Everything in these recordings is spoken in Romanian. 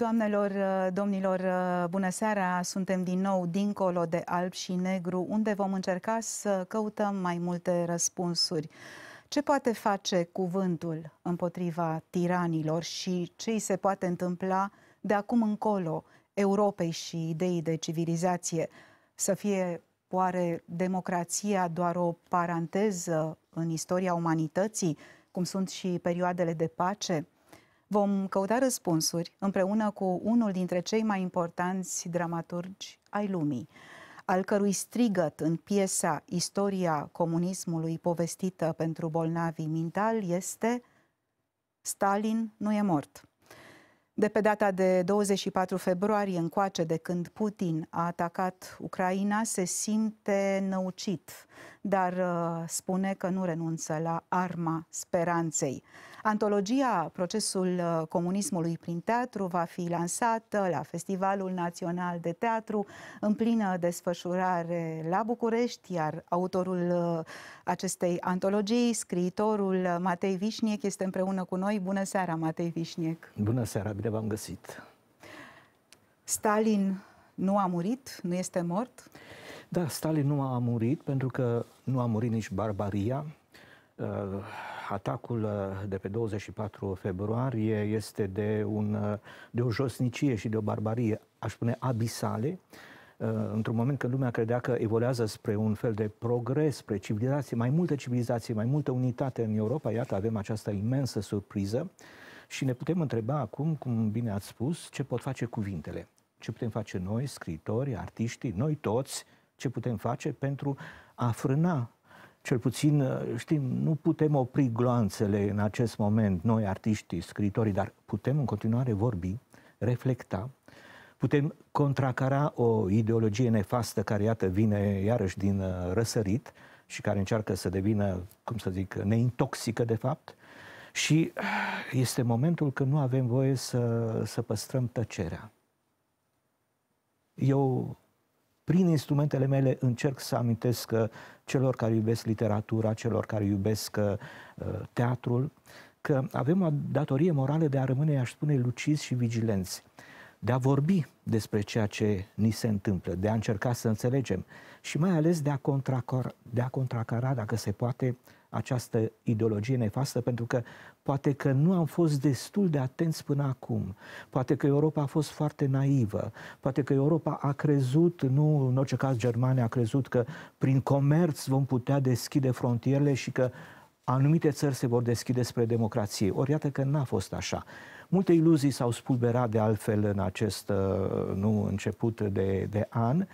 Doamnelor, uh, domnilor, uh, bună seara! Suntem din nou dincolo de alb și negru, unde vom încerca să căutăm mai multe răspunsuri. Ce poate face cuvântul împotriva tiranilor și ce îi se poate întâmpla de acum încolo Europei și ideii de civilizație? Să fie oare democrația doar o paranteză în istoria umanității, cum sunt și perioadele de pace? Vom căuta răspunsuri împreună cu unul dintre cei mai importanți dramaturgi ai lumii, al cărui strigăt în piesa Istoria comunismului povestită pentru bolnavi mental este Stalin nu e mort. De pe data de 24 februarie încoace de când Putin a atacat Ucraina, se simte năucit dar uh, spune că nu renunță la arma speranței. Antologia Procesul uh, comunismului prin teatru va fi lansată la Festivalul Național de Teatru în plină desfășurare la București, iar autorul uh, acestei antologii, scriitorul Matei Vișniec, este împreună cu noi. Bună seara, Matei Vișniec! Bună seara, bine v-am găsit! Stalin nu a murit, nu este mort? Da, Stalin nu a murit pentru că nu a murit nici barbaria. Uh, atacul uh, de pe 24 februarie este de, un, uh, de o josnicie și de o barbarie, aș spune, abisale, într-un moment când lumea credea că evoluează spre un fel de progres, spre civilizație, mai multă civilizație, mai multă unitate în Europa, iată, avem această imensă surpriză și ne putem întreba acum, cum bine ați spus, ce pot face cuvintele. Ce putem face noi, scritori, artiștii, noi toți, ce putem face pentru a frâna cel puțin, ă, știm, nu putem opri gloanțele în acest moment, noi artiștii, scritorii, dar putem în continuare vorbi, reflecta, putem contracara o ideologie nefastă care, iată, vine iarăși din ă, răsărit și care încearcă să devină, cum să zic, neintoxică, de fapt, și ă, este momentul când nu avem voie să, să păstrăm tăcerea. Eu prin instrumentele mele încerc să amintesc uh, celor care iubesc literatura, celor care iubesc uh, teatrul, că avem o datorie morală de a rămâne, aș spune, lucizi și vigilenți, de a vorbi despre ceea ce ni se întâmplă, de a încerca să înțelegem și mai ales de a contracara, de a contracara dacă se poate, această ideologie nefastă, pentru că poate că nu am fost destul de atenți până acum, poate că Europa a fost foarte naivă, poate că Europa a crezut, nu în orice caz Germania a crezut că prin comerț vom putea deschide frontierele și că anumite țări se vor deschide spre democrație. Ori iată că n-a fost așa. Multe iluzii s-au spulberat de altfel în acest uh, nu început de, de an,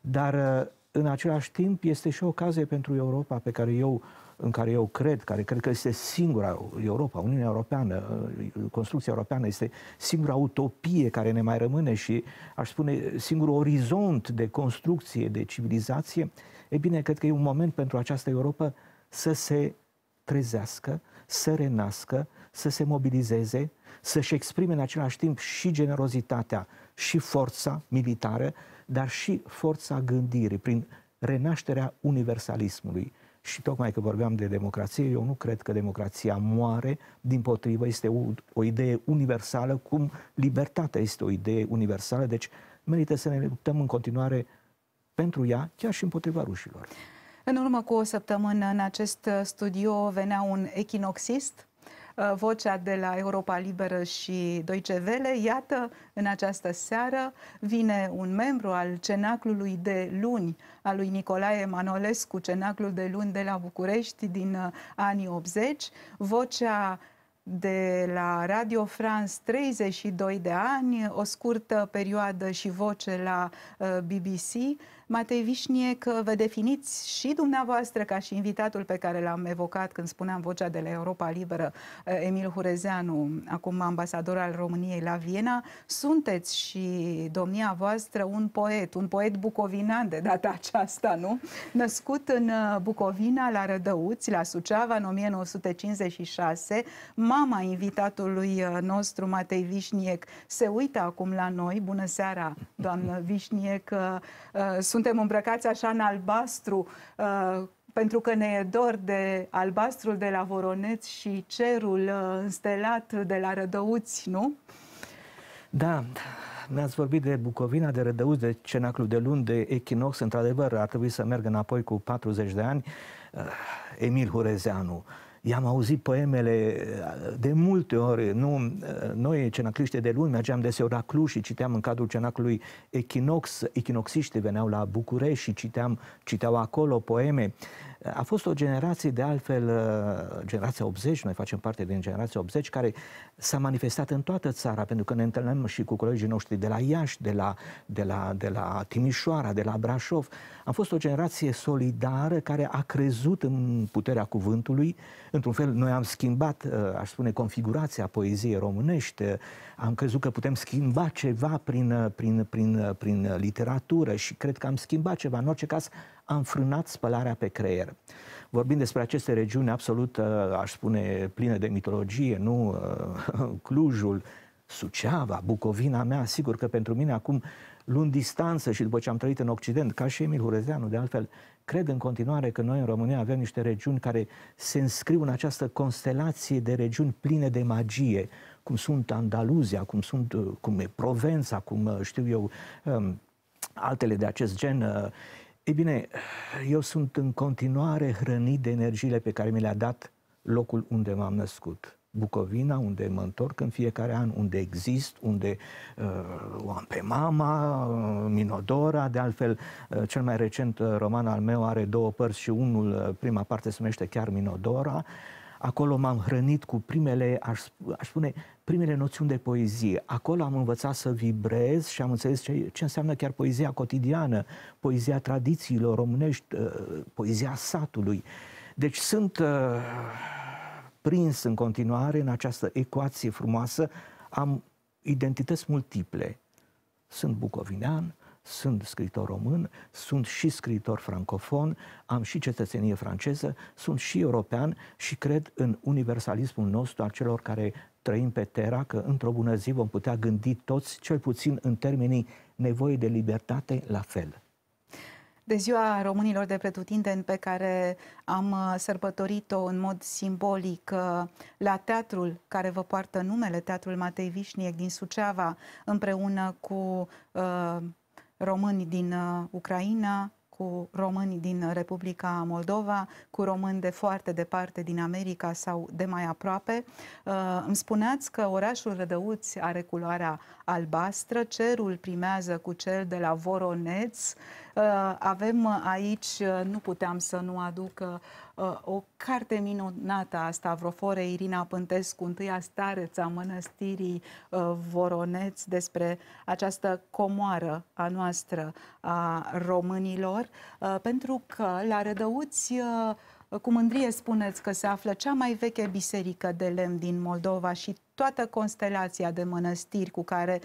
dar uh, în același timp este și o ocazie pentru Europa pe care eu în care eu cred, care cred că este singura Europa, Uniunea Europeană, uh, construcția europeană este singura utopie care ne mai rămâne și, aș spune, singurul orizont de construcție, de civilizație, e bine, cred că e un moment pentru această Europa să se trezească, să renască, să se mobilizeze, să-și exprime în același timp și generozitatea, și forța militară, dar și forța gândirii, prin renașterea universalismului, și tocmai că vorbeam de democrație, eu nu cred că democrația moare, din potrivă este o, o idee universală, cum libertatea este o idee universală, deci merită să ne luptăm în continuare pentru ea, chiar și împotriva rușilor. În urmă cu o săptămână în acest studio venea un echinoxist Uh, vocea de la Europa Liberă și Deutsche Welle. Iată, în această seară vine un membru al cenaclului de luni al lui Nicolae Manolescu, cenaclul de luni de la București din uh, anii 80, vocea de la Radio France 32 de ani, o scurtă perioadă și voce la uh, BBC, Matei că vă definiți și dumneavoastră ca și invitatul pe care l-am evocat când spuneam vocea de la Europa Liberă, eh, Emil Hurezeanu, acum ambasador al României la Viena. Sunteți și domnia voastră un poet, un poet bucovinan de data aceasta, nu? Născut în eh, Bucovina, la Rădăuți, la Suceava, în 1956. Mama invitatului eh, nostru, Matei Vișniec, se uită acum la noi. Bună seara, doamnă Vișniec. Sunt suntem îmbrăcați așa în albastru, uh, pentru că ne e dor de albastrul de la Voroneț și cerul uh, înstelat de la Rădăuți, nu? Da, mi-ați vorbit de Bucovina, de Rădăuți, de Cenaclu de Luni, de Echinox. Într-adevăr, ar trebui să merg înapoi cu 40 de ani. Uh, Emil Hurezeanu, uh, i-am auzit poemele uh, de multe ori. Nu, uh, noi, cenacliște de luni, mergeam deseori la Cluj și citeam în cadrul cenacului Echinox. Echinoxiștii veneau la București și citeam, citeau acolo poeme. Uh, a fost o generație, de altfel, uh, generația 80, noi facem parte din generația 80, care s-a manifestat în toată țara, pentru că ne întâlnim și cu colegii noștri de la Iași, de la, de la, de la Timișoara, de la Brașov. Am fost o generație solidară care a crezut în puterea cuvântului. Într-un fel, noi am schimbat, uh, aș spune, configurația poeziei românești, am crezut că putem schimba ceva prin, uh, prin, prin, prin literatură și cred că am schimbat ceva. În orice caz, am înfrânat spălarea pe creier. Vorbind despre aceste regiuni absolut, uh, aș spune, pline de mitologie, nu? Uh, Clujul, Suceava, Bucovina mea, sigur că pentru mine acum, luând distanță și după ce am trăit în Occident, ca și Emil Hurezeanu, de altfel, cred în continuare că noi în România avem niște regiuni care se înscriu în această constelație de regiuni pline de magie, cum sunt Andaluzia, cum, sunt, uh, cum e Provența, cum știu eu, um, altele de acest gen. Ei bine, eu sunt în continuare hrănit de energiile pe care mi le-a dat locul unde m-am născut. Bucovina, unde mă întorc în fiecare an, unde exist, unde uh, o am pe mama, uh, Minodora, de altfel uh, cel mai recent uh, roman al meu are două părți și unul, uh, prima parte se numește chiar Minodora, uh, Acolo m-am hrănit cu primele, aș, aș spune, primele noțiuni de poezie. Acolo am învățat să vibrez și am înțeles ce, ce înseamnă chiar poezia cotidiană, poezia tradițiilor românești, ă, poezia satului. Deci sunt ă, prins în continuare în această ecuație frumoasă. Am identități multiple. Sunt bucovinean, sunt scriitor român, sunt și scriitor francofon, am și cetățenie franceză, sunt și european și cred în universalismul nostru al celor care trăim pe Terra, că într-o bună zi vom putea gândi toți, cel puțin în termenii nevoie de libertate, la fel. De ziua românilor de pretutindeni pe care am uh, sărbătorit-o în mod simbolic uh, la teatrul care vă poartă numele, Teatrul Matei Vișniec din Suceava, împreună cu uh, români din uh, Ucraina, cu români din uh, Republica Moldova, cu români de foarte departe din America sau de mai aproape. Uh, îmi spuneați că orașul Rădăuți are culoarea albastră, cerul primează cu cel de la Voroneț. Uh, avem aici, uh, nu puteam să nu aduc uh, o carte minunată a Stavrofore Irina Pântescu, întâia stareța mănăstirii Voroneț, despre această comoară a noastră a românilor, pentru că la Rădăuți cu mândrie spuneți că se află cea mai veche biserică de lemn din Moldova și toată constelația de mănăstiri cu care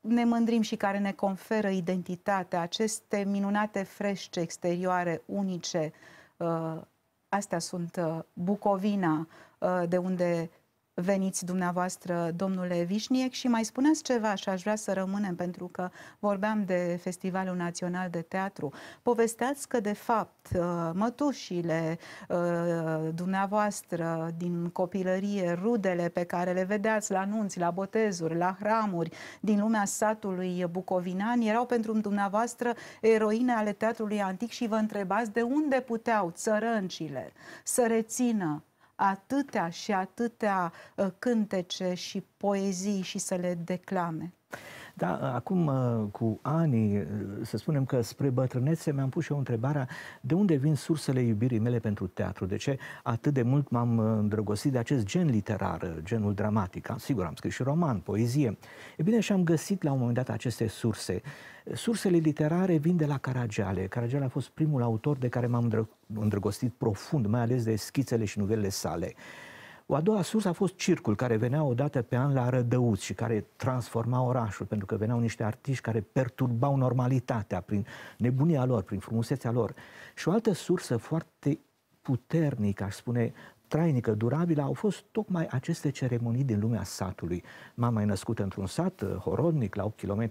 ne mândrim și care ne conferă identitatea, aceste minunate frește exterioare unice, ă, astea sunt ă, Bucovina, ă, de unde veniți dumneavoastră, domnule Vișniec, și mai spuneți ceva și aș vrea să rămânem pentru că vorbeam de Festivalul Național de Teatru. Povesteați că, de fapt, uh, mătușile uh, dumneavoastră din copilărie, rudele pe care le vedeați la nunți, la botezuri, la hramuri, din lumea satului bucovinan, erau pentru dumneavoastră eroine ale teatrului antic și vă întrebați de unde puteau țărăncile să rețină atâtea și atâtea uh, cântece și poezii și să le declame. Da, ă, acum ă, cu ani, ă, să spunem că spre bătrânețe mi-am pus și eu întrebarea de unde vin sursele iubirii mele pentru teatru? De ce atât de mult m-am îndrăgostit de acest gen literar, genul dramatic? Sigur, am scris și roman, poezie. E bine, și am găsit la un moment dat aceste surse. Sursele literare vin de la Caragiale. Caragiale a fost primul autor de care m-am îndrăgostit profund, mai ales de schițele și nuvelele sale. O a doua sursă a fost circul, care venea o dată pe an la Rădăuți și care transforma orașul, pentru că veneau niște artiști care perturbau normalitatea prin nebunia lor, prin frumusețea lor. Și o altă sursă foarte puternică, aș spune, trainică, durabilă, au fost tocmai aceste ceremonii din lumea satului. Mama e născută într-un sat eh, horodnic, la 8 km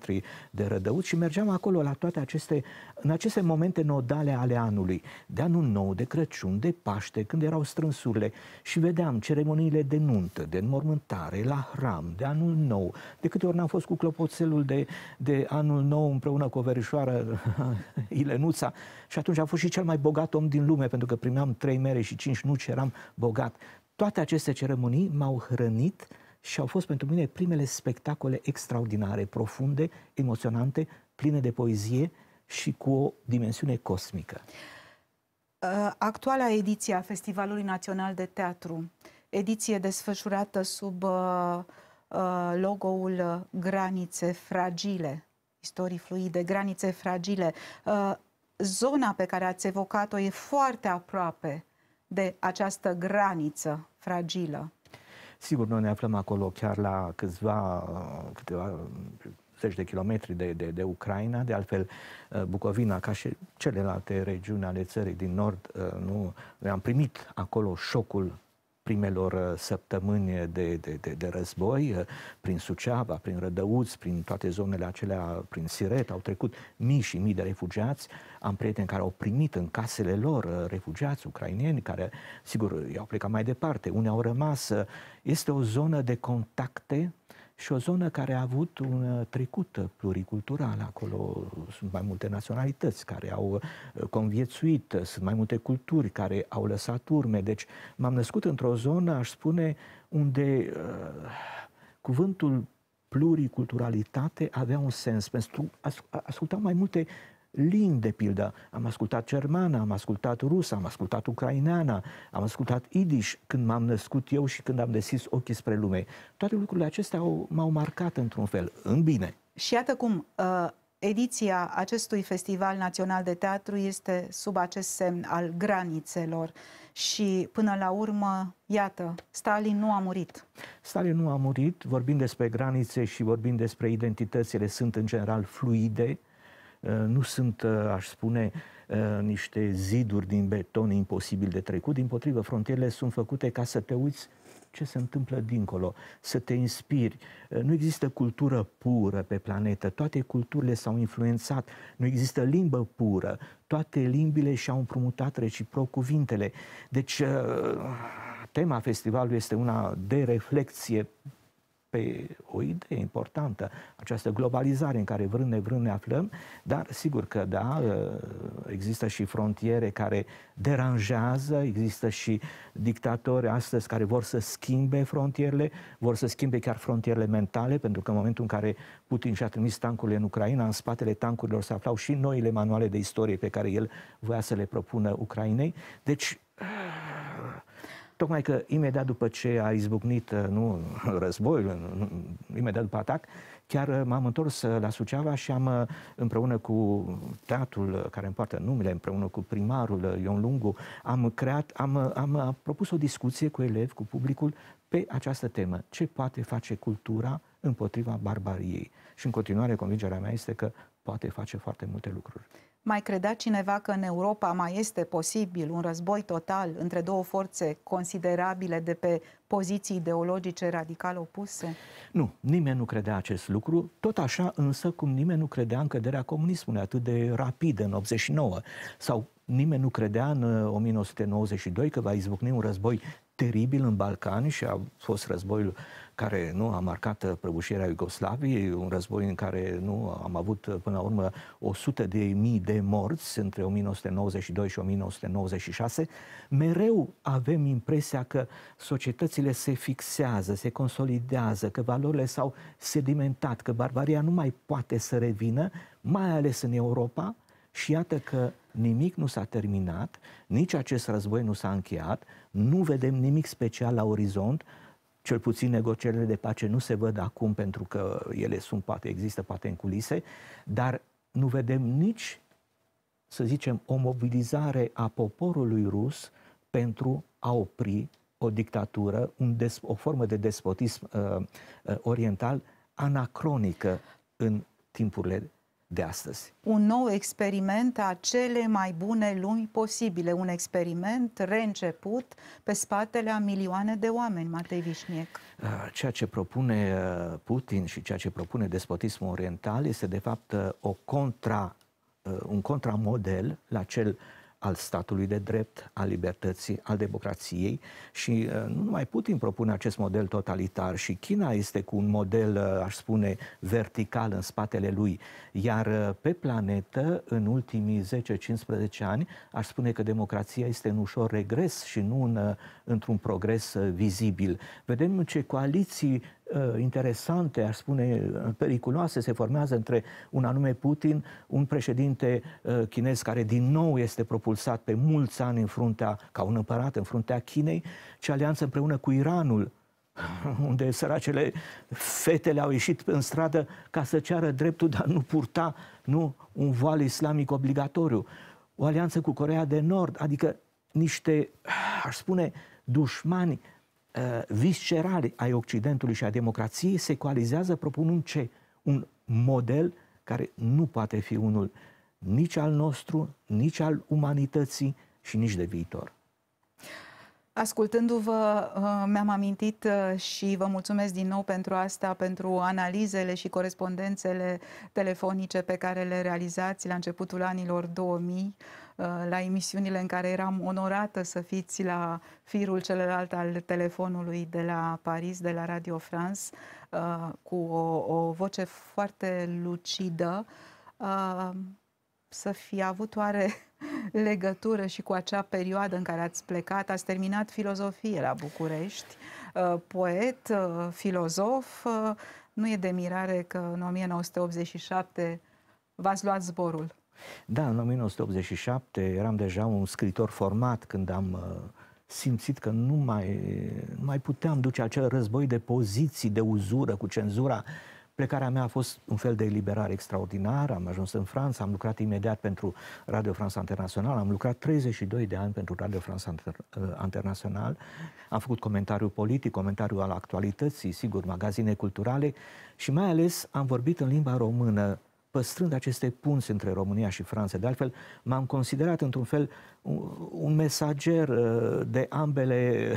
de rădăuți, și mergeam acolo la toate aceste, în aceste momente nodale ale anului, de anul nou, de Crăciun, de Paște, când erau strânsurile și vedeam ceremoniile de nuntă, de înmormântare, la hram, de anul nou, de câte ori n-am fost cu clopoțelul de, de anul nou împreună cu o verișoară, Ilenuța, și atunci am fost și cel mai bogat om din lume, pentru că primeam trei mere și cinci nuci, eram bogat. Toate aceste ceremonii m-au hrănit și au fost pentru mine primele spectacole extraordinare, profunde, emoționante, pline de poezie și cu o dimensiune cosmică. Uh, actuala ediție a Festivalului Național de Teatru, ediție desfășurată sub uh, uh, logo-ul Granițe Fragile, istorii fluide, Granițe Fragile, zona pe care ați evocat-o e foarte aproape de această graniță fragilă. Sigur, noi ne aflăm acolo chiar la câțiva, câteva zeci de kilometri de, de, de Ucraina, de altfel uh, Bucovina, ca și celelalte regiuni ale țării din nord, uh, nu, am primit acolo șocul primelor uh, săptămâni de, de, de, de război, uh, prin Suceava, prin Rădăuți, prin toate zonele acelea, prin Siret, au trecut mii și mii de refugiați. Am prieteni care au primit în casele lor uh, refugiați ucrainieni, care, sigur, i-au plecat mai departe, unii au rămas. Este o zonă de contacte și o zonă care a avut un uh, trecut uh, pluricultural. Acolo sunt mai multe naționalități care au uh, conviețuit, sunt mai multe culturi care au lăsat urme. Deci m-am născut într-o zonă, aș spune, unde uh, cuvântul pluriculturalitate avea un sens, pentru că ascultam mai multe limbi, de pildă. Am ascultat germana, am ascultat rusă, am ascultat ucraineană, am ascultat idiș când m-am născut eu și când am deschis ochii spre lume. Toate lucrurile acestea au, m-au marcat într-un fel, în bine. Și iată cum uh, ediția acestui Festival Național de Teatru este sub acest semn al granițelor și până la urmă, iată, Stalin nu a murit. Stalin nu a murit, Vorbind despre granițe și vorbind despre identitățile, sunt în general fluide, uh, Eh, nu sunt, eh, aș spune, eh, niște ziduri din beton imposibil de trecut. Din potrivă, frontierele sunt făcute ca să te uiți ce se întâmplă dincolo, să te inspiri. Nu există cultură pură pe planetă, toate culturile s-au influențat, nu există limbă pură, toate limbile și-au împrumutat reciproc cuvintele. Deci, tema festivalului este una de reflexie pe o idee importantă, această globalizare în care vrând nevrând ne aflăm, dar sigur că da, ă, există și frontiere care deranjează, există și dictatori astăzi care vor să schimbe frontierele, vor să schimbe chiar frontierele mentale, pentru că în momentul în care Putin și-a trimis tancurile în Ucraina, în spatele tancurilor se aflau și noile manuale de istorie pe care el voia să le propună Ucrainei. Deci, Tocmai că imediat după ce a izbucnit uh, nu, războiul, imediat după atac, chiar uh, m-am întors uh, la Suceava și am, împreună cu teatrul care îmi poartă numele, împreună cu primarul Ion Lungu, am creat, am, am propus o discuție cu elevi, cu publicul, pe această temă. Ce poate face cultura împotriva barbariei? Și în continuare, convingerea mea este că poate face foarte multe lucruri. Mai credea cineva că în Europa mai este posibil un război total între două forțe considerabile de pe poziții ideologice radical opuse? Nu, nimeni nu credea acest lucru, tot așa însă cum nimeni nu credea în căderea comunismului atât de rapid în 89 sau nimeni nu credea în 1992 uh, că va izbucni un război teribil în Balcani și a fost războiul care nu a marcat prăbușirea Iugoslaviei, un război în care nu am avut uh, până la urmă 100 de mii de morți între 1992 și 1996, mereu avem impresia că societățile se fixează, se consolidează, că valorile s-au sedimentat, că barbaria nu mai poate să revină, mai ales în Europa, și iată că nimic nu s-a terminat, nici acest război nu s-a încheiat, nu vedem nimic special la orizont, cel puțin negocierile de pace nu se văd acum pentru că ele sunt, poate există, poate în culise, dar nu vedem nici, să zicem, o mobilizare a poporului rus pentru a opri o dictatură, un des, o formă de despotism uh, uh, oriental anacronică în timpurile de astăzi. Un nou experiment a cele mai bune lumi posibile, un experiment reînceput pe spatele a milioane de oameni, Matei Vișniec. Uh, ceea ce propune uh, Putin și ceea ce propune despotismul oriental este de fapt uh, o contra, un contramodel la cel uh, al statului de drept, al libertății, al democrației și uh, nu numai Putin propune acest model totalitar și China este cu un model, uh, aș spune, vertical în spatele lui, iar uh, pe planetă, în ultimii 10-15 ani, aș spune că democrația este în ușor regres și nu în, într-un progres vizibil. Vedem ce coaliții Uh, interesante, aș spune uh, periculoase, se formează între un anume Putin, un președinte uh, chinez care din nou este propulsat pe mulți ani în fruntea, ca un împărat în fruntea Chinei, și alianță împreună cu Iranul, unde săracele fetele au ieșit în stradă ca să ceară dreptul de a nu purta nu, un voal islamic obligatoriu. O alianță cu Corea de Nord, adică niște, aș spune, dușmani Uh, viscerale ai Occidentului și a democrației se coalizează propunând ce? Un model care nu poate fi unul nici al nostru, nici al umanității și nici de viitor. Ascultându-vă, uh, mi-am amintit uh, și vă mulțumesc din nou pentru asta, pentru analizele și corespondențele telefonice pe care le realizați la începutul anilor 2000. Uh, la emisiunile în care eram onorată să fiți la firul celălalt al telefonului de la Paris, de la Radio France, uh, cu o, o voce foarte lucidă. Uh, să fi avut oare legătură și cu acea perioadă în care ați plecat, ați terminat filozofie la București, poet, filozof, nu e de mirare că în 1987 v-ați luat zborul. Da, în 1987 eram deja un scritor format când am uh, simțit că nu mai, nu mai puteam duce acel război de poziții, de uzură cu cenzura. Plecarea mea a fost un fel de eliberare extraordinară, am ajuns în Franța, am lucrat imediat pentru Radio France International, am lucrat 32 de ani pentru Radio France Inter- uh, International, am făcut comentariu politic, comentariu al actualității, sigur, magazine culturale și mai ales am vorbit în limba română păstrând aceste punți între România și Franța. De altfel, m-am considerat într-un fel un, mesager uh, de ambele,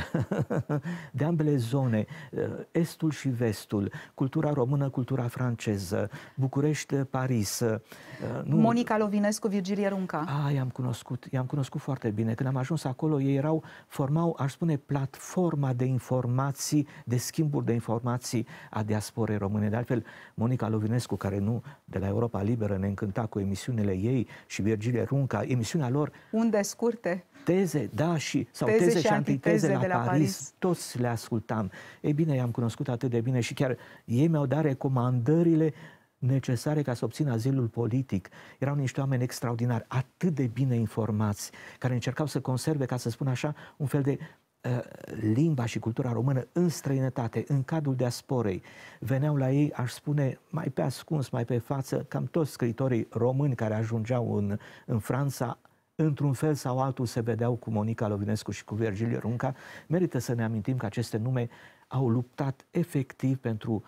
de ambele zone, uh, estul și vestul, cultura română, cultura franceză, București, Paris. Uh, nu... Monica Lovinescu, Virgilie Runca. Ah, i-am cunoscut, i-am cunoscut foarte bine. Când am ajuns acolo, ei erau, formau, aș spune, platforma de informații, de schimburi de informații a diasporei române. De altfel, Monica Lovinescu, care nu de la Europa, Europa Liberă ne încânta cu emisiunile ei și Virgilie Runca, emisiunea lor... Unde scurte? Teze, da, și, sau teze, teze și antiteze la, de la Paris. Paris, toți le ascultam. Ei bine, i-am cunoscut atât de bine și chiar ei mi-au dat recomandările necesare ca să obțină azilul politic. Erau niște oameni extraordinari, atât de bine informați, care încercau să conserve, ca să spun așa, un fel de Uh, limba și cultura română în străinătate, în cadrul diasporei. Veneau la ei, aș spune, mai pe ascuns, mai pe față, cam toți scritorii români care ajungeau în, în Franța, într-un fel sau altul se vedeau cu Monica Lovinescu și cu Virgilie Runca. Merită să ne amintim că aceste nume au luptat efectiv pentru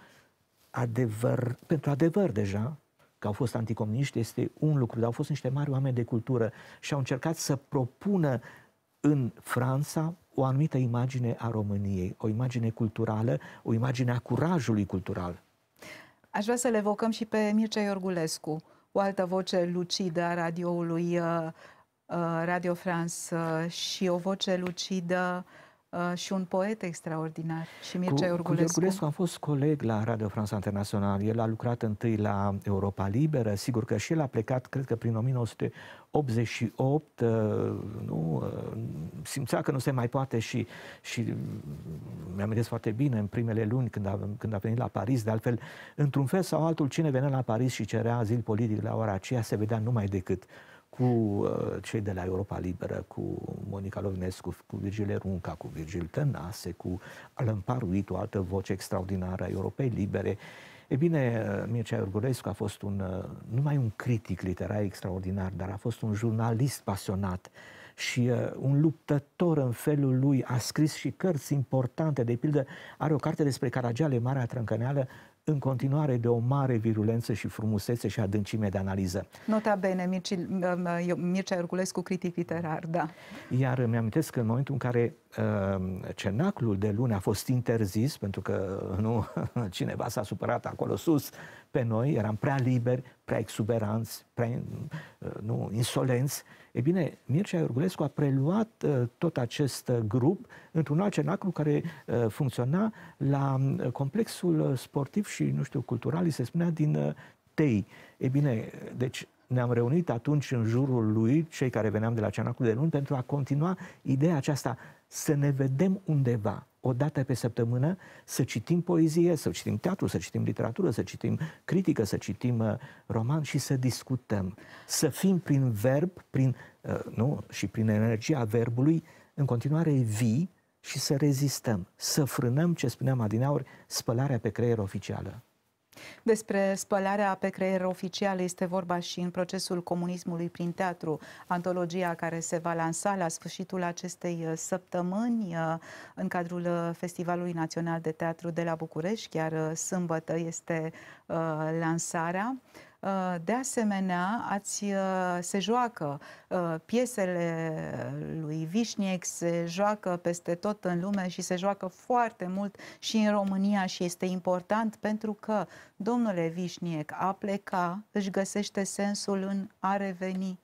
adevăr, pentru adevăr deja, că au fost anticomuniști, este un lucru, dar au fost niște mari oameni de cultură și au încercat să propună uh, în Franța o anumită imagine a României, o imagine culturală, o imagine a curajului cultural. Aș vrea să le evocăm și pe Mircea Iorgulescu, o altă voce lucidă a radioului uh, uh, Radio France uh, și o voce lucidă uh, Uh, și un poet extraordinar, și Mircea cu, Iorgulescu. Cu Iorgulescu a fost coleg la Radio France International. El a lucrat întâi la Europa Liberă, sigur că și el a plecat, cred că prin 1988, uh, nu, uh, simțea că nu se mai poate și, și mm, mi-am foarte bine în primele luni când a, când a venit la Paris, de altfel, într-un fel sau altul, cine venea la Paris și cerea azil politic la ora aceea, se vedea numai decât cu uh, cei de la Europa Liberă, cu Monica Lovnescu, cu Virgil Runca, cu Virgil Tănase, cu Alan Paruit, o altă voce extraordinară a Europei Libere. E bine, uh, Mircea Iorgulescu a fost un, uh, numai un critic literar extraordinar, dar a fost un jurnalist pasionat și uh, un luptător în felul lui, a scris și cărți importante, de pildă are o carte despre Caragiale, Marea Trâncăneală, în continuare de o mare virulență și frumusețe și adâncime de analiză. Nota bene, Mirci, Mircea Iorgulescu, critic literar, da. Iar îmi amintesc că în momentul în care uh, cenaclul de luni a fost interzis, pentru că nu cineva s-a supărat acolo sus pe noi, eram prea liberi, prea exuberanți, prea uh, nu, insolenți. E bine, Mircea Iorgulescu a preluat uh, tot acest uh, grup într-un alt cenaclu care funcționa la complexul sportiv și, nu știu, cultural, se spunea din Tei. E bine, deci ne-am reunit atunci în jurul lui, cei care veneam de la cenaclu de Luni, pentru a continua ideea aceasta, să ne vedem undeva, o dată pe săptămână să citim poezie, să citim teatru, să citim literatură, să citim critică, să citim uh, roman și să discutăm. Să fim prin verb, prin, uh, nu, și prin energia verbului, în continuare vii și să rezistăm, să frânăm ce spuneam adineauri, spălarea pe creier oficială. Despre spălarea pe creier oficial este vorba și în procesul comunismului prin teatru, antologia care se va lansa la sfârșitul acestei uh, săptămâni uh, în cadrul uh, Festivalului Național de Teatru de la București, chiar sâmbătă este lansarea. Uh, de asemenea, ați, uh, se joacă uh, piesele lui Vișniec, se joacă peste tot în lume și se joacă foarte mult și în România și este important pentru că, domnule Vișniec, a pleca își găsește sensul în a reveni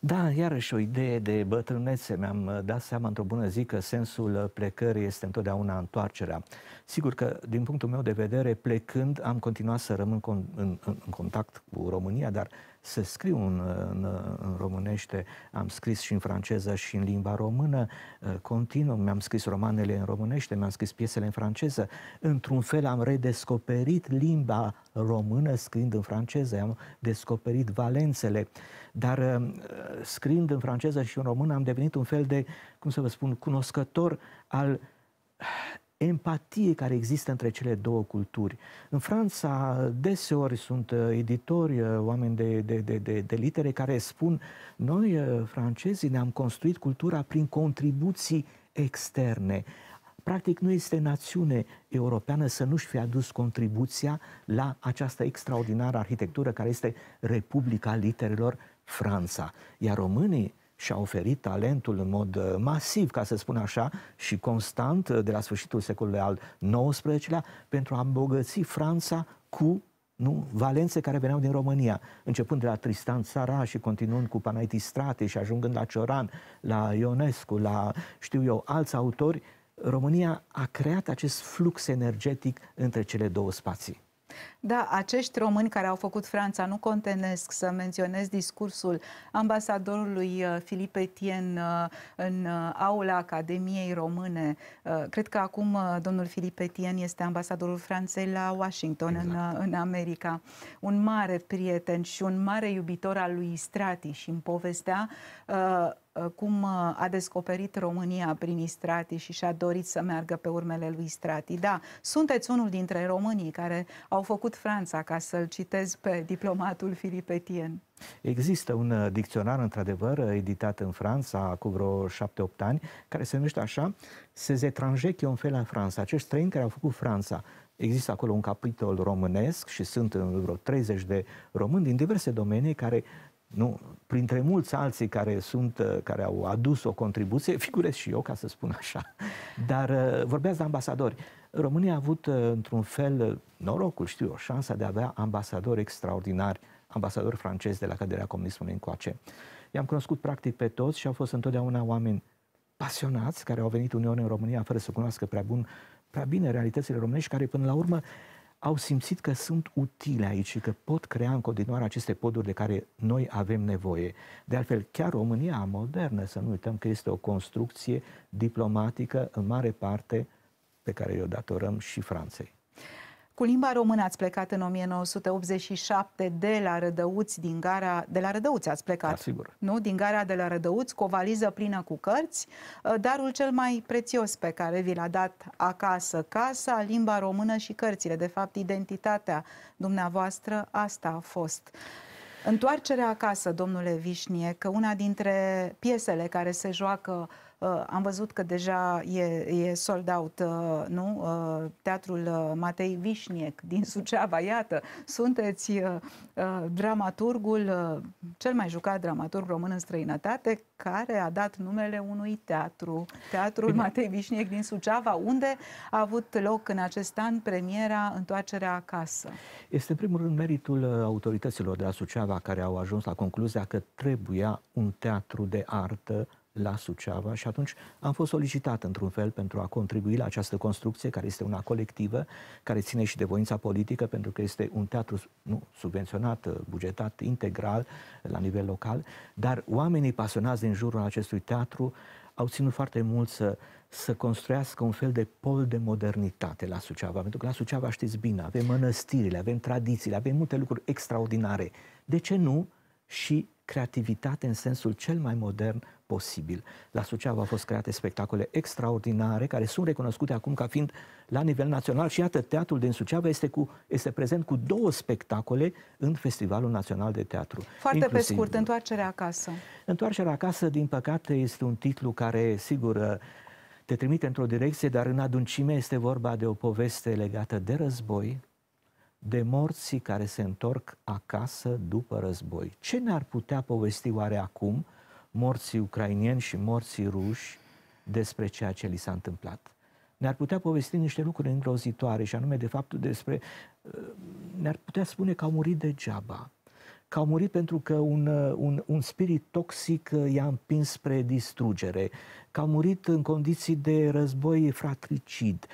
da, iarăși o idee de bătrânețe. Mi-am uh, dat seama într-o bună zi că sensul uh, plecării este întotdeauna întoarcerea. Sigur că, din punctul meu de vedere, plecând, am continuat să rămân con- în, în, în contact cu România, dar să scriu în, în, în românește, am scris și în franceză și în limba română, uh, continuu, mi-am scris romanele în românește, mi-am scris piesele în franceză, într-un fel am redescoperit limba română scriind în franceză, am descoperit valențele, dar uh, scriind în franceză și în română am devenit un fel de, cum să vă spun, cunoscător al empatie care există între cele două culturi. În Franța, deseori sunt uh, editori, uh, oameni de, de, de, de, de litere, care spun noi, uh, francezii, ne-am construit cultura prin contribuții externe. Practic, nu este națiune europeană să nu-și fi adus contribuția la această extraordinară arhitectură care este Republica Literelor Franța. Iar românii și-a oferit talentul în mod uh, masiv, ca să spun așa, și constant uh, de la sfârșitul secolului al XIX-lea pentru a îmbogăți Franța cu nu? valențe care veneau din România, începând de la Tristan Țara și continuând cu Strate și ajungând la Cioran, la Ionescu, la, știu eu, alți autori, România a creat acest flux energetic între cele două spații. Da, acești români care au făcut Franța, nu contenesc să menționez discursul ambasadorului Filip uh, Etien uh, în uh, aula Academiei Române. Cred că acum domnul Filip Etien este ambasadorul Franței la Washington, exact. în, în America. Un mare prieten și un mare iubitor al lui Strati și îmi povestea uh, Uh, cum uh, a descoperit România prin Istrati și și-a dorit să meargă pe urmele lui Istrati. Da, sunteți unul dintre românii care au făcut Franța, ca să-l citez pe diplomatul Etienne. Există un uh, dicționar, într-adevăr, editat în Franța cu vreo șapte-opt ani, care se numește așa se zetranje un fel în Franța. acești străini care au făcut Franța. Există acolo un capitol românesc și sunt în vreo 30 de români din diverse domenii care uh, nu? Printre mulți alții care, sunt, uh, care au adus o contribuție, figurez și eu, ca să spun așa. Dar uh, vorbeați de ambasadori. România a avut, uh, într-un fel, norocul, știu eu, șansa de a avea ambasadori extraordinari, ambasadori francezi de la căderea comunismului încoace. I-am cunoscut practic pe toți și au fost întotdeauna oameni pasionați, care au venit uneori în România fără să cunoască prea bun, prea bine realitățile românești, care până la urmă au simțit că sunt utile aici și că pot crea în continuare aceste poduri de care noi avem nevoie. De altfel, chiar România modernă, să nu uităm că este o construcție diplomatică în mare parte pe care o datorăm și Franței. Cu limba română ați plecat în 1987 de la Rădăuți, din gara... De la Rădăuți ați plecat, da, sigur. nu? Din gara de la Rădăuți, cu o valiză plină cu cărți. Ă, darul cel mai prețios pe care vi l-a dat acasă, casa, limba română și cărțile. De fapt, identitatea dumneavoastră asta a fost. Întoarcerea acasă, domnule Vișnie, că una dintre piesele care se joacă uh, Uh, am văzut că deja e, e sold out, uh, nu? Uh, teatrul uh, Matei Vișniec din Suceava, iată, sunteți uh, uh, dramaturgul, cel mai jucat dramaturg român în străinătate, care a dat numele unui teatru, Teatrul Bine. Matei Vișniec din Suceava, unde a avut loc în acest an premiera Întoarcerea acasă. Este în primul rând meritul autorităților de la Suceava care au ajuns la concluzia că trebuia un teatru de artă la Suceava și atunci am fost solicitat într-un fel pentru a contribui la această construcție, care este una colectivă, care ține și de voința politică, pentru că este un teatru nu, subvenționat, bugetat integral la nivel local, dar oamenii pasionați din jurul acestui teatru au ținut foarte mult să, să construiască un fel de pol de modernitate la Suceava, pentru că la Suceava știți bine, avem mănăstirile, avem tradițiile, avem multe lucruri extraordinare. De ce nu și creativitate în sensul cel mai modern posibil. La Suceava au fost create spectacole extraordinare, care sunt recunoscute acum ca fiind la nivel național și iată, teatrul din Suceava este, cu, este prezent cu două spectacole în Festivalul Național de Teatru. Foarte Inclusiv, pe scurt, Întoarcerea acasă. Întoarcerea acasă, din păcate, este un titlu care, sigur, te trimite într-o direcție, dar în aduncime este vorba de o poveste legată de război, de morții care se întorc acasă după război. Ce ne-ar putea povesti oare acum morții ucrainieni și morții ruși despre ceea ce li s-a întâmplat? Ne-ar putea povesti niște lucruri îngrozitoare și anume de faptul despre... Uh, ne-ar putea spune că au murit degeaba, că au murit pentru că un, uh, un, un spirit toxic uh, i-a împins spre distrugere, că au murit în condiții de război fratricid.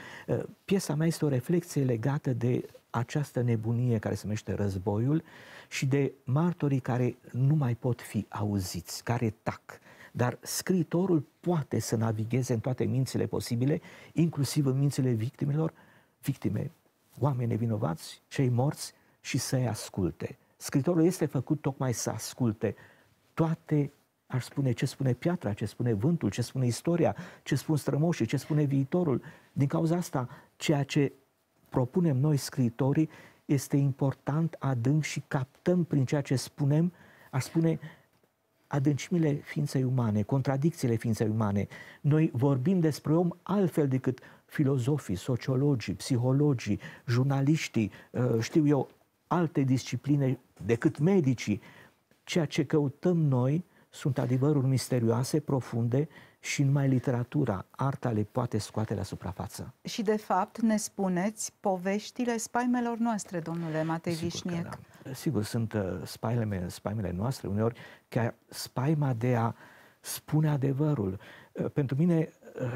Piesa mea este o reflexie legată de această nebunie care se numește războiul și de martorii care nu mai pot fi auziți, care tac. Dar scriitorul poate să navigheze în toate mințile posibile, inclusiv în mințile victimelor, victime, oameni nevinovați, cei morți, și să-i asculte. Scriitorul este făcut tocmai să asculte toate aș spune ce spune piatra, ce spune vântul, ce spune istoria, ce spun strămoșii, ce spune viitorul. Din cauza asta, ceea ce propunem noi scriitorii este important, adânc și captăm prin ceea ce spunem, aș spune, adâncimile ființei umane, contradicțiile ființei umane. Noi vorbim despre om altfel decât filozofii, sociologii, psihologii, jurnaliștii, ă, știu eu, alte discipline decât medicii. Ceea ce căutăm noi sunt adevăruri misterioase, profunde și numai literatura, arta le poate scoate la suprafață. Și de fapt ne spuneți poveștile spaimelor noastre, domnule Matei Sigur Vișniec. Da. Sigur, sunt uh, spaimele, spaimele noastre, uneori chiar spaima de a spune adevărul. Uh, pentru mine uh,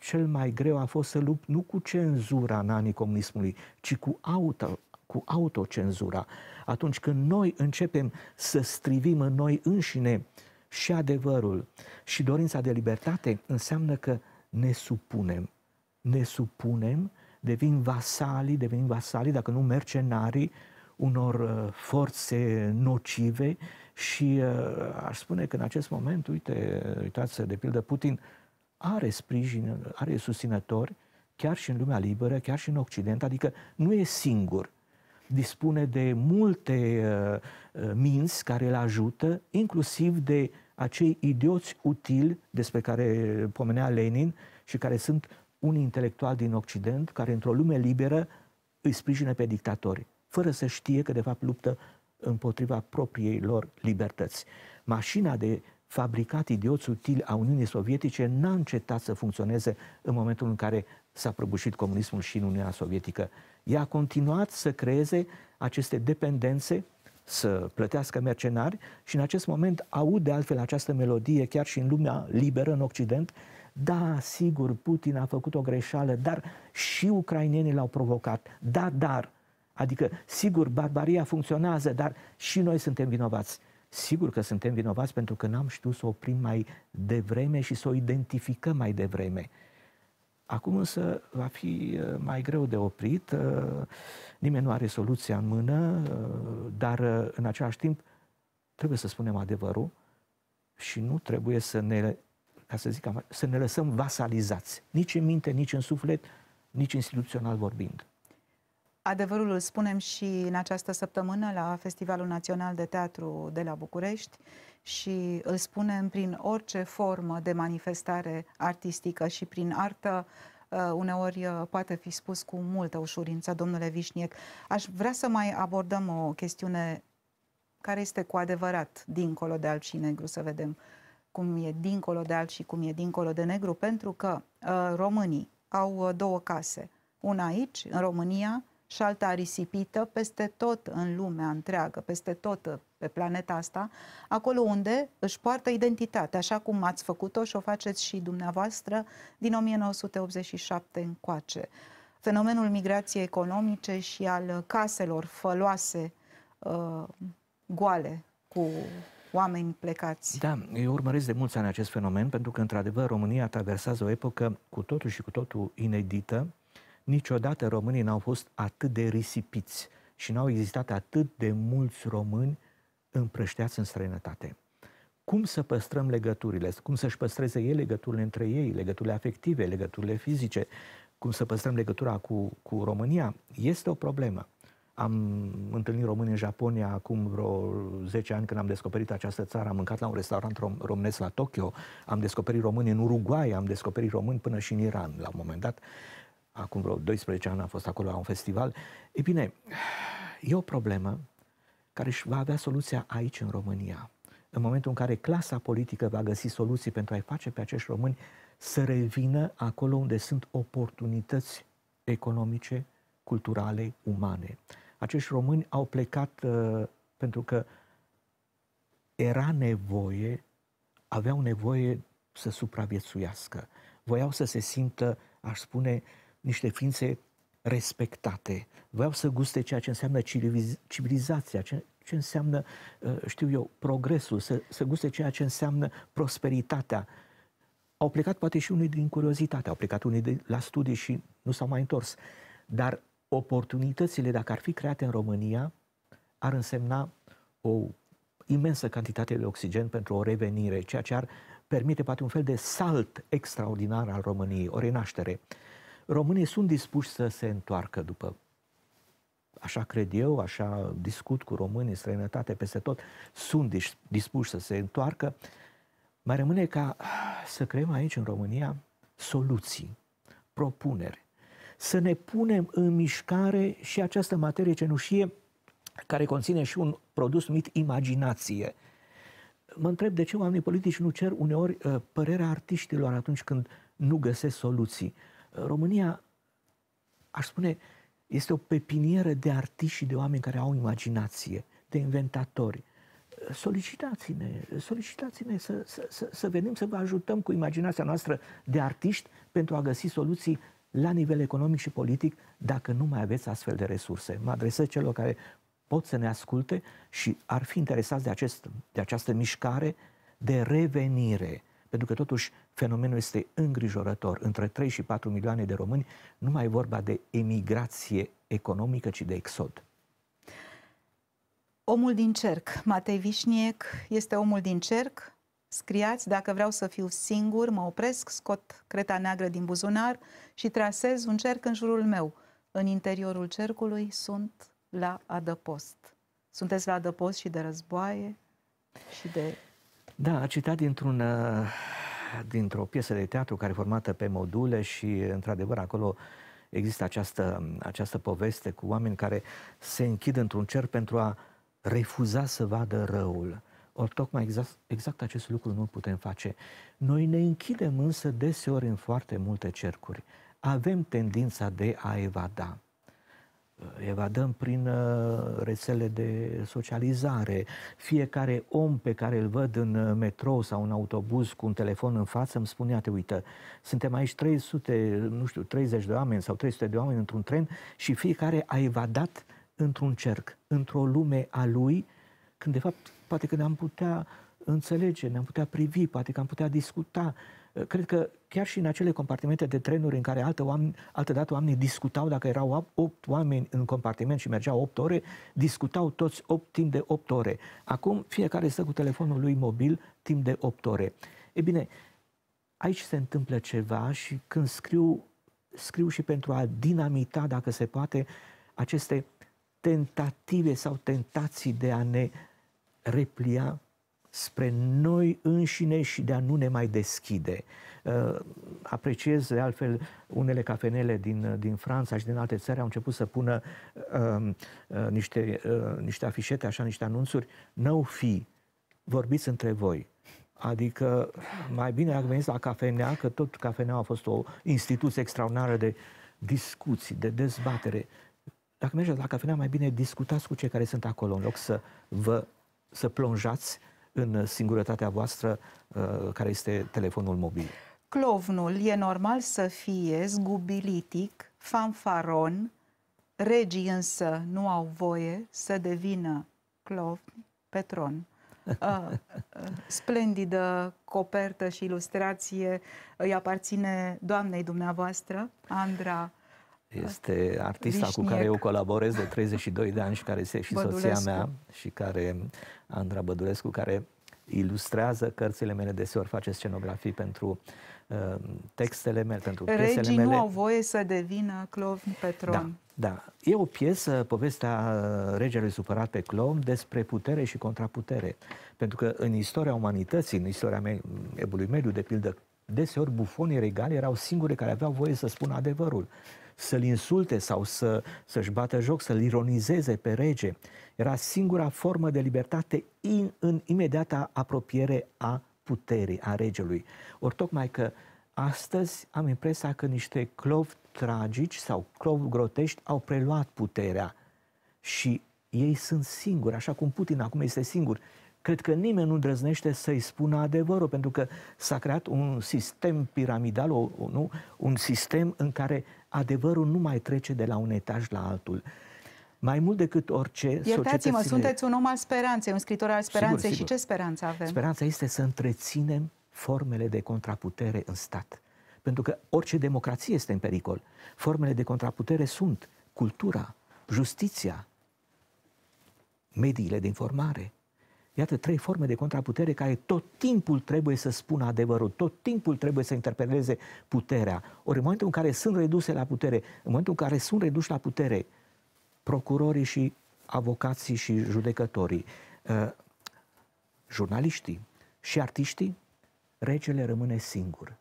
cel mai greu a fost să lupt nu cu cenzura în anii comunismului, ci cu auto cu autocenzura, atunci când noi începem să strivim în noi înșine și adevărul și dorința de libertate, înseamnă că ne supunem. Ne supunem, devin vasali, devenim vasali, dacă nu mercenarii, unor uh, forțe nocive și uh, aș spune că în acest moment, uite, uitați de pildă, Putin are sprijin, are susținători chiar și în lumea liberă, chiar și în Occident, adică nu e singur dispune de multe uh, uh, minți care îl ajută, inclusiv de acei idioți utili despre care pomenea Lenin și care sunt un intelectual din Occident care într-o lume liberă îi sprijină pe dictatori, fără să știe că de fapt luptă împotriva propriei lor libertăți. Mașina de fabricat idiot util a Uniunii Sovietice n-a încetat să funcționeze în momentul în care s-a prăbușit comunismul și în Uniunea Sovietică. Ea a continuat să creeze aceste dependențe, să plătească mercenari și în acest moment aud de altfel această melodie chiar și în lumea liberă, în Occident, da, sigur, Putin a făcut o greșeală, dar și ucrainenii l-au provocat. Da, dar. Adică, sigur, barbaria funcționează, dar și noi suntem vinovați. Sigur că suntem vinovați pentru că n-am știut să o oprim mai devreme și să o identificăm mai devreme. Acum însă va fi uh, mai greu de oprit, uh, nimeni nu are soluția în mână, uh, dar în același timp trebuie să spunem adevărul și nu trebuie să ne, ca să zic, să ne lăsăm vasalizați, nici în minte, nici în suflet, nici instituțional vorbind. Adevărul îl spunem și în această săptămână la Festivalul Național de Teatru de la București și îl spunem prin orice formă de manifestare artistică și prin artă uh, uneori uh, poate fi spus cu multă ușurință, domnule Vișniec. Aș vrea să mai abordăm o chestiune care este cu adevărat dincolo de alb și negru, să vedem cum e dincolo de alb și cum e dincolo de negru, pentru că uh, românii au uh, două case, una aici, în România, și alta risipită peste tot în lumea întreagă, peste tot uh, pe planeta asta, acolo unde își poartă identitatea, așa cum ați făcut-o și o faceți și dumneavoastră din 1987 încoace. Fenomenul migrației economice și al caselor făloase uh, goale cu oameni plecați. Da, eu urmăresc de mulți ani acest fenomen pentru că, într-adevăr, România traversează o epocă cu totul și cu totul inedită, niciodată românii n-au fost atât de risipiți și n-au existat atât de mulți români împrășteați în străinătate. Cum să păstrăm legăturile, cum să-și păstreze ei legăturile între ei, legăturile afective, legăturile fizice, cum să păstrăm legătura cu, cu România, este o problemă. Am întâlnit români în Japonia acum vreo 10 ani când am descoperit această țară, am mâncat la un restaurant rom- românesc la Tokyo, am descoperit români în Uruguay, am descoperit români până și în Iran la un moment dat. Uh, acum vreo 12 ani am fost acolo la un festival. E bine, e o problemă care își va avea soluția aici, în România. În momentul în care clasa politică va găsi soluții pentru a-i face pe acești români să revină acolo unde sunt oportunități economice, culturale, umane. Acești români au plecat uh, pentru că era nevoie, aveau nevoie să supraviețuiască. Voiau să se simtă, aș spune, uh, niște ființe respectate. Vreau să guste ceea ce înseamnă civilizația, ce, ce înseamnă, uh, știu eu, progresul, să, să guste ceea ce înseamnă prosperitatea. Au plecat poate și unii din curiozitate, au plecat unii de, la studii și nu s-au mai întors. Dar oportunitățile, dacă ar fi create în România, ar însemna o imensă cantitate de oxigen pentru o revenire, ceea ce ar permite poate un fel de salt extraordinar al României, o renaștere românii sunt dispuși să se întoarcă după așa cred eu, așa discut cu românii, străinătate peste tot, sunt dispuși să se întoarcă, mai rămâne ca să creăm aici în România soluții, propuneri, să ne punem în mișcare și această materie cenușie care conține și un produs numit imaginație. Mă întreb de ce oamenii politici nu cer uneori uh, părerea artiștilor atunci când nu găsesc soluții. România, aș spune, este o pepinieră de artiști și de oameni care au imaginație, de inventatori. Solicitați-ne, solicitați-ne să, să, să, să venim să vă ajutăm cu imaginația noastră de artiști pentru a găsi soluții la nivel economic și politic dacă nu mai aveți astfel de resurse. Mă adresez celor care pot să ne asculte și ar fi interesați de, acest, de această mișcare de revenire. Pentru că totuși fenomenul este îngrijorător. Între 3 și 4 milioane de români nu mai e vorba de emigrație economică, ci de exod. Omul din cerc, Matei Vișniec, este omul din cerc. Scriați, dacă vreau să fiu singur, mă opresc, scot creta neagră din buzunar și trasez un cerc în jurul meu. În interiorul cercului sunt la adăpost. Sunteți la adăpost și de războaie și de... Da, a citat dintr-un uh dintr-o piesă de teatru care e formată pe module și, într-adevăr, acolo există această, această poveste cu oameni care se închid într-un cer pentru a refuza să vadă răul. Ori tocmai exact, exact acest lucru nu putem face. Noi ne închidem însă deseori în foarte multe cercuri. Avem tendința de a evada evadăm prin uh, rețele de socializare. Fiecare om pe care îl văd în uh, metrou sau în autobuz cu un telefon în față îmi spune, te uită, suntem aici 300, nu știu, 30 de oameni sau 300 de oameni într-un tren și fiecare a evadat într-un cerc, într-o lume a lui, când de fapt poate că ne-am putea înțelege, ne-am putea privi, poate că am putea discuta, Eh, cred că chiar și în acele compartimente de trenuri în care altă oameni, altădată oamenii discutau, dacă erau 8 oameni în compartiment și mergeau 8 ore, discutau toți 8 timp de 8 ore. Acum fiecare stă cu telefonul lui mobil timp de 8 ore. E bine, aici se întâmplă ceva și când scriu, scriu și pentru a dinamita, dacă se poate, aceste tentative sau tentații de a ne replia spre noi înșine și de a nu ne mai deschide. Uh, apreciez, de altfel, unele cafenele din, uh, din Franța și din alte țări au început să pună uh, uh, niște, uh, niște afișete, așa, niște anunțuri, no fi, vorbiți între voi. Adică mai bine dacă veniți la cafenea, că tot cafeneaua a fost o instituție extraordinară de discuții, de dezbatere. Dacă mergeți la cafenea, mai bine discutați cu cei care sunt acolo, în loc să vă să plonjați în singurătatea voastră, uh, care este telefonul mobil. Clovnul e normal să fie zgubilitic, fanfaron, regii însă nu au voie să devină clovn, petron. Uh, uh, splendidă copertă și ilustrație uh, îi aparține doamnei dumneavoastră, Andra este artista Vișniec. cu care eu colaborez de 32 de ani și care este și Bădulescu. soția mea și care, Andra Bădulescu, care ilustrează cărțile mele, deseori face scenografii pentru uh, textele mele, pentru Regii piesele Regii nu au voie să devină Clovn pe tron. Da, da. E o piesă, povestea uh, regelui supărat pe clom, despre putere și contraputere. Pentru că în istoria umanității, în istoria mea, evului mediu, de pildă, deseori bufonii regali erau singuri care aveau voie să spună adevărul să-l insulte sau să, să-și bată joc, să-l ironizeze pe rege. Era singura formă de libertate in, în imediata apropiere a puterii, a regelui. Ori tocmai că astăzi am impresia că niște clovi tragici sau clovi grotești au preluat puterea și ei sunt singuri, așa cum Putin acum este singur cred că nimeni nu îndrăznește să-i spună adevărul, pentru că s-a creat un sistem piramidal, o, o, nu? un sistem în care adevărul nu mai trece de la un etaj la altul. Mai mult decât orice... Iertați-mă, sunteți un om al speranței, un scritor al speranței sigur, sigur. și ce speranță avem? Speranța este să întreținem formele de contraputere în stat. Pentru că orice democrație este în pericol. Formele de contraputere sunt cultura, justiția, mediile de informare, Iată trei forme de contraputere care tot timpul trebuie să spună adevărul, tot timpul trebuie să interpeleze puterea. Ori în momentul în care sunt reduse la putere, în momentul în care sunt reduși la putere, procurorii și avocații și judecătorii, uh, jurnaliștii și artiștii, regele rămâne singur.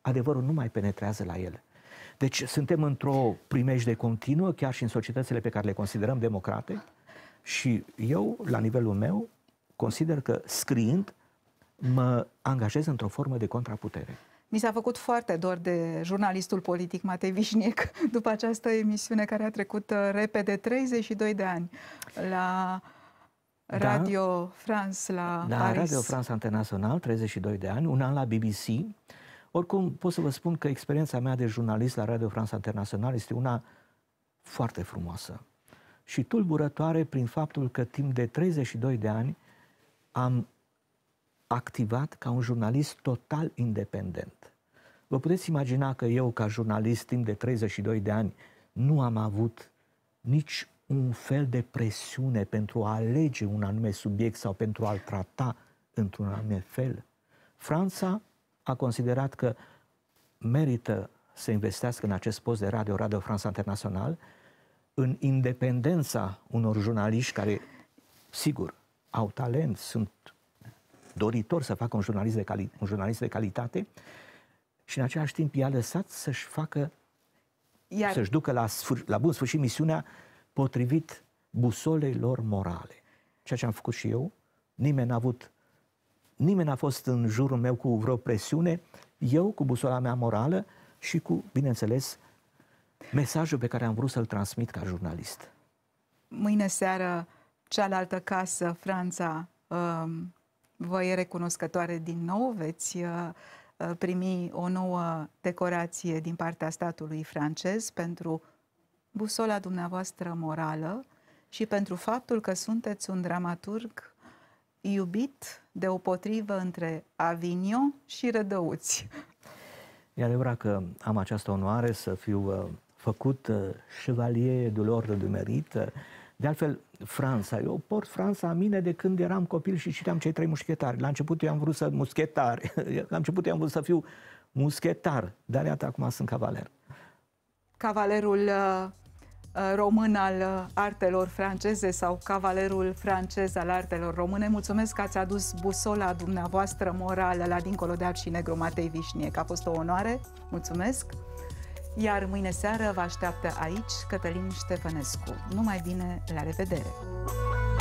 Adevărul nu mai penetrează la el. Deci suntem într-o primejde continuă, chiar și în societățile pe care le considerăm democrate, și eu, la nivelul meu, consider că scriind mă angajez într-o formă de contraputere. Mi s-a făcut foarte dor de jurnalistul politic Matei Vișniec după această emisiune care a trecut uh, repede 32 de ani la da. Radio da, France la da, Paris. Radio France internațional 32 de ani, un an la BBC. Oricum, pot să vă spun că experiența mea de jurnalist la Radio France internațional este una foarte frumoasă și tulburătoare prin faptul că timp de 32 de ani am activat ca un jurnalist total independent. Vă puteți imagina că eu, ca jurnalist, timp de 32 de ani, nu am avut nici un fel de presiune pentru a alege un anume subiect sau pentru a-l trata într-un anume fel. Franța a considerat că merită să investească în acest post de radio, Radio Franța Internațional, în independența unor jurnaliști care, sigur, au talent, sunt doritori să facă un jurnalist de, cali- un jurnalist de calitate și în același timp i-a lăsat să-și facă, Iar... să-și ducă la, sfâr- la bun sfârșit misiunea potrivit lor morale. Ceea ce am făcut și eu, nimeni n-a avut, nimeni n-a fost în jurul meu cu vreo presiune, eu cu busola mea morală și cu, bineînțeles, mesajul pe care am vrut să-l transmit ca jurnalist. Mâine seară cealaltă casă, Franța, um, vă e recunoscătoare din nou, veți uh, uh, primi o nouă decorație din partea statului francez pentru busola dumneavoastră morală și pentru faptul că sunteți un dramaturg iubit de o potrivă între Avignon și Rădăuți. E adevărat că am această onoare să fiu uh, făcut Chevalier de l'Ordre de Merit, de altfel, Franța, eu port Franța a mine de când eram copil și citeam cei trei muschetari. La început eu am vrut să muschetar. la început eu am vrut să fiu muschetar, dar iată acum sunt cavaler. Cavalerul uh, uh, român al uh, artelor franceze sau cavalerul francez al artelor române. Mulțumesc că ați adus busola dumneavoastră morală la Dincolo de Alb și Negru Matei Vișnie, că a fost o onoare. Mulțumesc! Iar mâine seară vă așteaptă aici Cătălin Ștefănescu. Numai bine, la revedere!